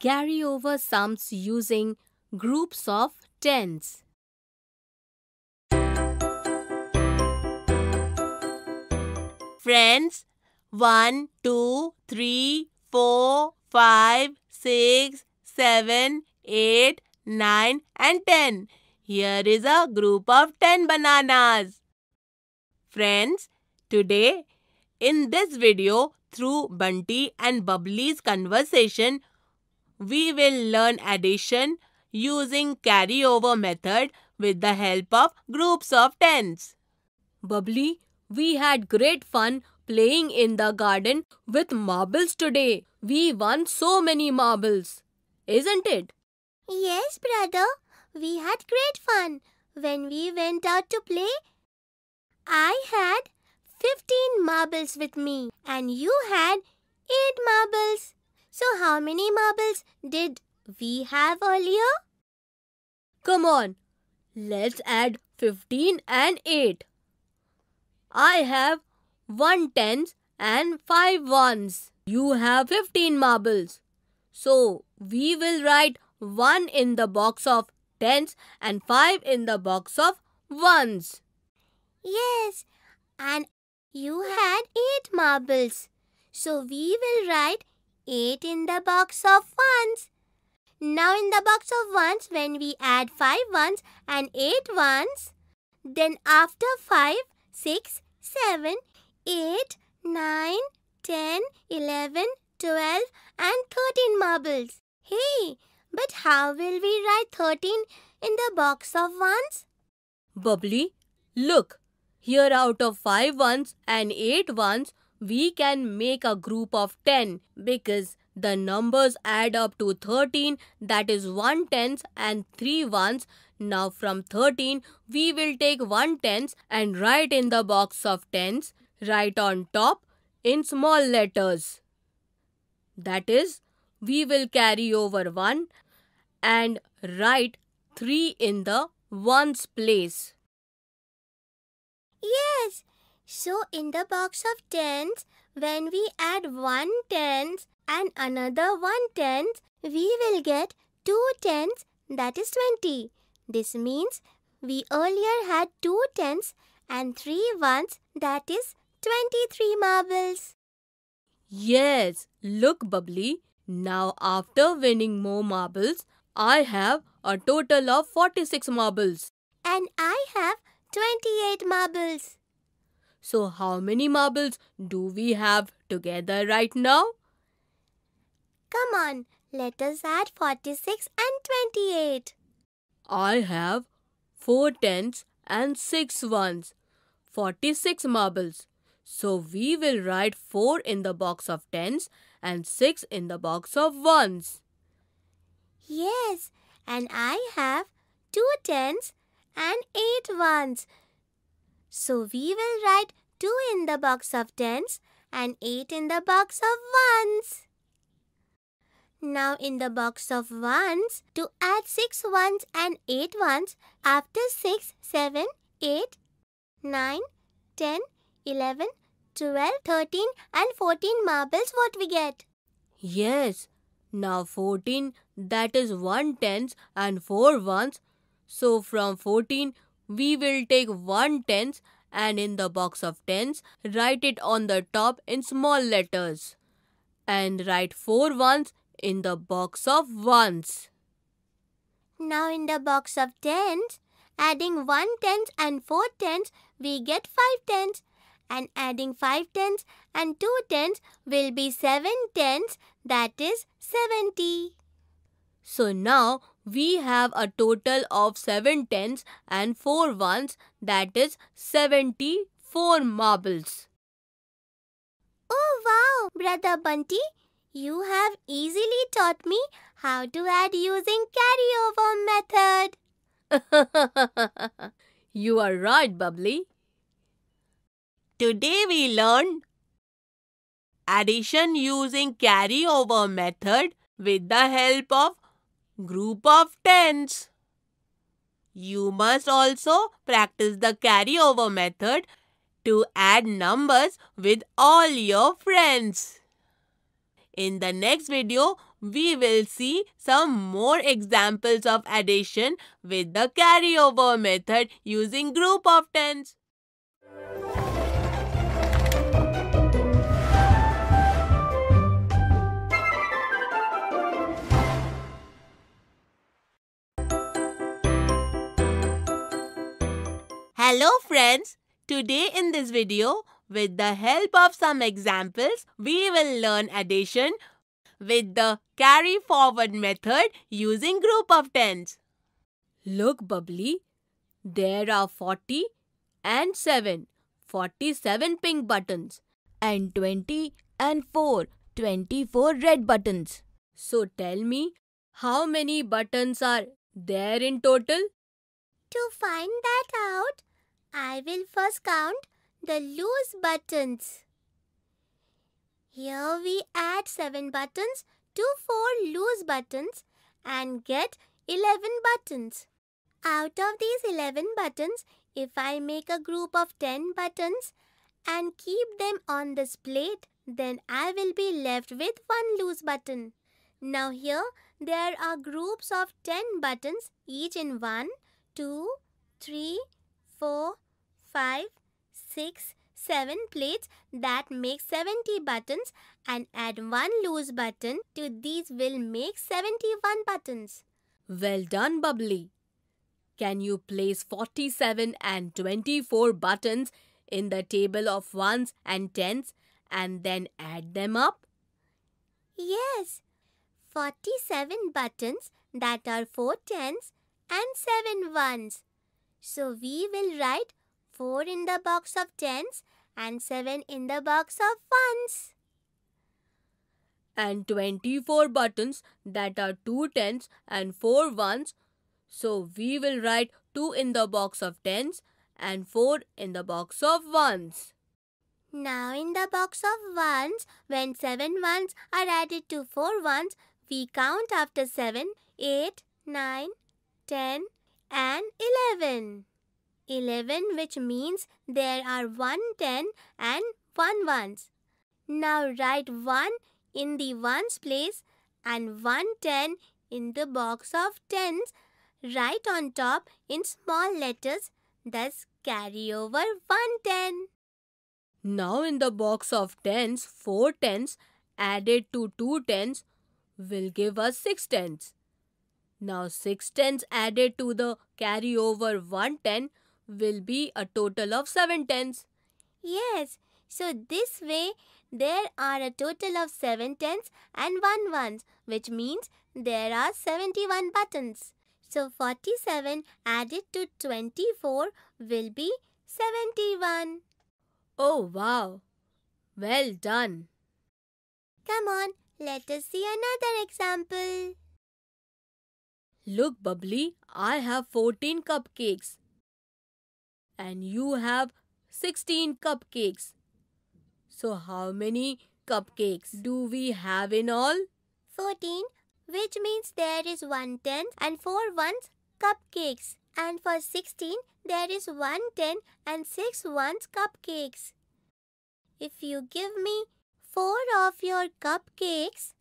carry over sums using groups of tens. Friends, 1, 2, 3, 4, 5, 6, 7, 8, 9 and 10. Here is a group of 10 bananas. Friends, today in this video through Bunty and Bubbly's conversation, we will learn addition using carryover method with the help of groups of tens. Bubbly, we had great fun playing in the garden with marbles today. We won so many marbles. Isn't it? Yes, brother. We had great fun when we went out to play. I had 15 marbles with me and you had 8 marbles. So how many marbles did we have earlier? Come on, let's add 15 and 8. I have 1 tens and 5 ones. You have 15 marbles. So we will write 1 in the box of tens and 5 in the box of ones. Yes, and you had 8 marbles. So we will write 8 in the box of ones. Now in the box of ones, when we add 5 ones and 8 ones, then after 5, 6, 7, 8, 9, 10, 11, 12 and 13 marbles. Hey, but how will we write 13 in the box of ones? Bubbly, look. Here out of 5 ones and 8 ones, we can make a group of 10 because the numbers add up to 13 that is 1 1 tens and 3 ones. Now from 13 we will take 1 tens and write in the box of tens. Write on top in small letters. That is we will carry over 1 and write 3 in the ones place. Yes, so in the box of tens, when we add one tens and another one tens, we will get two tens that is 20. This means we earlier had two tens and three ones that is 23 marbles. Yes, look Bubbly. Now after winning more marbles, I have a total of 46 marbles. And I have 28 marbles. So how many marbles do we have together right now? Come on, let us add 46 and 28. I have 4 tens and 6 ones, 46 marbles. So we will write 4 in the box of tens and 6 in the box of ones. Yes, and I have 2 tens and 8 ones. So we will write 2 in the box of tens and 8 in the box of ones. Now in the box of ones, to add 6 ones and 8 ones after 6, 7, 8, 9, 10, 11, 12, 13 and 14 marbles what we get. Yes, now 14 that is 1 tens and 4 ones. So from 14 we will take one tens and in the box of tens, write it on the top in small letters. And write four ones in the box of ones. Now in the box of tens, adding one tens and four tens, we get five tens, And adding five tens and two tens will be seven that is 70. So now we have a total of 7 tens and 4 ones that is 74 marbles. Oh wow, Brother Bunty, you have easily taught me how to add using carryover method. you are right, Bubbly. Today we learned addition using carryover method with the help of group of tens. You must also practice the carryover method to add numbers with all your friends. In the next video, we will see some more examples of addition with the carryover method using group of tens. Hello friends! Today in this video, with the help of some examples, we will learn addition with the carry forward method using group of tens. Look Bubbly, there are 40 and 7, 47 pink buttons and 20 and 4, 24 red buttons. So tell me, how many buttons are there in total? To find that out, I will first count the loose buttons. Here we add 7 buttons to 4 loose buttons and get 11 buttons. Out of these 11 buttons, if I make a group of 10 buttons and keep them on this plate, then I will be left with one loose button. Now here, there are groups of 10 buttons each in 1, 2, 3, four, five, six, seven plates that make 70 buttons and add one loose button to these will make 71 buttons. Well done, Bubbly. Can you place 47 and 24 buttons in the table of ones and tens and then add them up? Yes. 47 buttons that are 4 tens and 7 ones. So we will write 4 in the box of tens and 7 in the box of ones. And 24 buttons that are 2 tens and 4 ones. So we will write 2 in the box of tens and 4 in the box of ones. Now in the box of ones, when seven ones are added to four ones, we count after seven, eight, nine, ten and 11. 11 which means there are 110 and 1 ones. Now write 1 in the ones place and 110 in the box of tens. Write on top in small letters thus carry over 110. Now in the box of tens, 4 tens added to 2 tens will give us 6 tens. Now 6 tens added to the carryover 1 ten will be a total of 7 tens. Yes, so this way there are a total of 7 tens and 1 ones which means there are 71 buttons. So 47 added to 24 will be 71. Oh wow! Well done! Come on, let us see another example. Look, Bubbly, I have 14 cupcakes. And you have 16 cupcakes. So how many cupcakes do we have in all? 14, which means there is one tenth and four ones cupcakes. And for 16, there is one ten and six ones cupcakes. If you give me four of your cupcakes,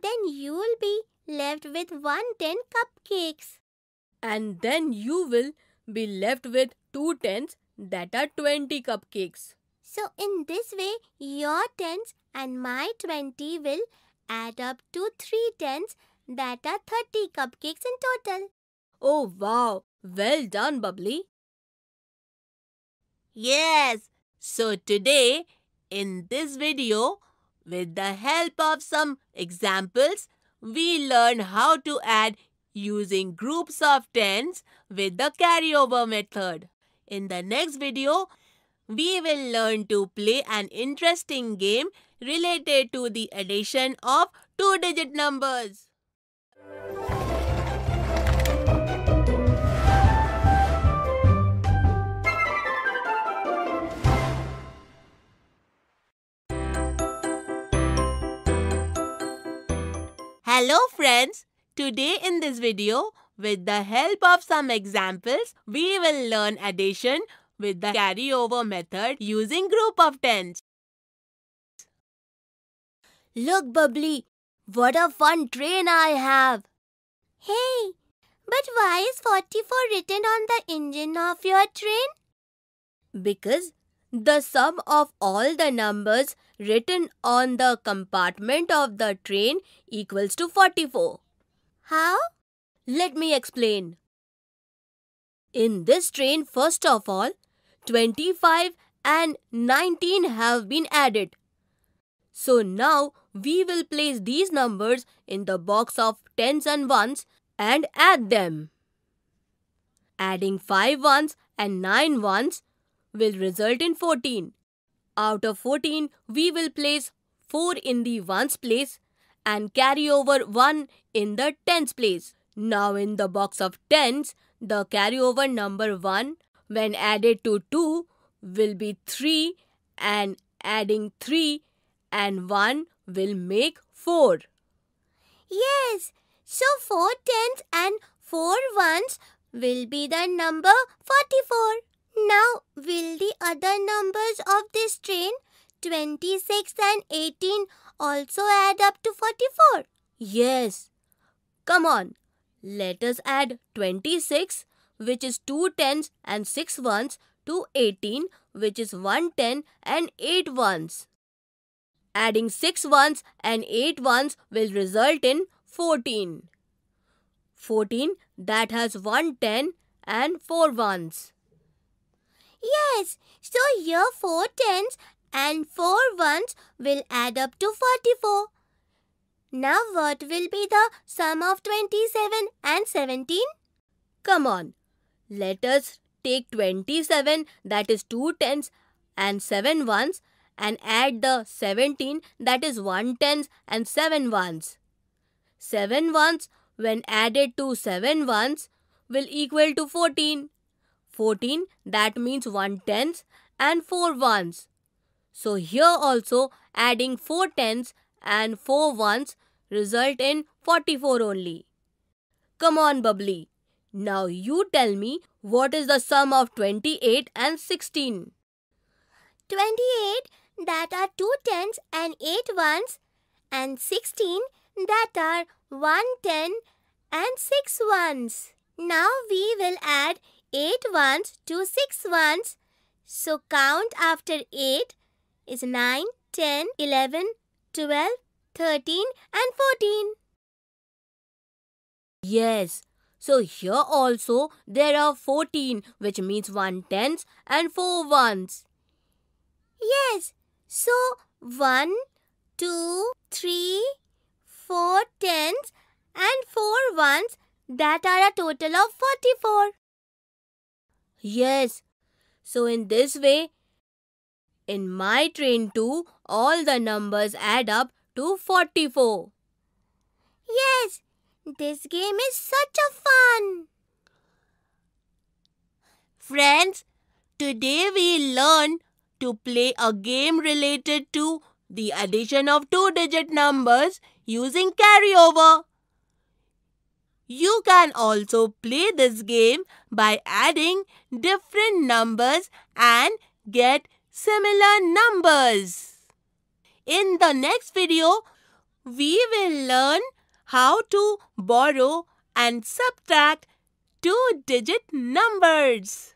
then you'll be left with 110 cupcakes. And then you will be left with two tens that are 20 cupcakes. So in this way, your tens and my 20 will add up to three tens that are 30 cupcakes in total. Oh wow, well done Bubbly. Yes, so today in this video, with the help of some examples, we learned how to add using groups of tens with the carryover method. In the next video, we will learn to play an interesting game related to the addition of two-digit numbers. Hello friends! Today in this video, with the help of some examples, we will learn addition with the carryover method using group of tens. Look Bubbly, what a fun train I have! Hey, but why is 44 written on the engine of your train? Because the sum of all the numbers written on the compartment of the train equals to 44. How? Let me explain. In this train, first of all, 25 and 19 have been added. So now we will place these numbers in the box of tens and ones and add them. Adding 5 ones and 9 ones will result in 14. Out of 14, we will place 4 in the 1's place and carry over 1 in the 10's place. Now in the box of 10s, the carryover number 1 when added to 2 will be 3 and adding 3 and 1 will make 4. Yes, so 4 tens and 4 ones will be the number 44. Now, will the other numbers of this train, 26 and 18, also add up to 44? Yes. Come on, let us add 26, which is 2 tens and 6 ones, to 18, which is 1 ten and 8 ones. Adding 6 ones and 8 ones will result in 14. 14 that has 1 ten and 4 ones. Yes, so here four tens and four ones will add up to 44. Now what will be the sum of 27 and 17? Come on, let us take 27 that is 2 tens and 7 ones and add the 17 that is 1 tens and 7 ones. 7 ones when added to 7 ones will equal to 14. 14 that means 1 tens and 4 ones. So here also adding 4 tens and 4 ones result in 44 only. Come on bubbly. Now you tell me what is the sum of 28 and 16? 28 that are 2 tens and 8 ones and 16 that are 1 ten and 6 ones. Now we will add eight ones to six ones. So count after eight is nine, ten, eleven, twelve, thirteen, and 14. Yes. So here also there are 14 which means 1 tens and 4 ones. Yes. So 1, 2, 3, 4 tens and 4 ones that are a total of 44. Yes. So in this way, in my train too, all the numbers add up to 44. Yes, this game is such a fun. Friends, today we learn to play a game related to the addition of two-digit numbers using carryover. You can also play this game by adding different numbers and get similar numbers. In the next video, we will learn how to borrow and subtract two-digit numbers.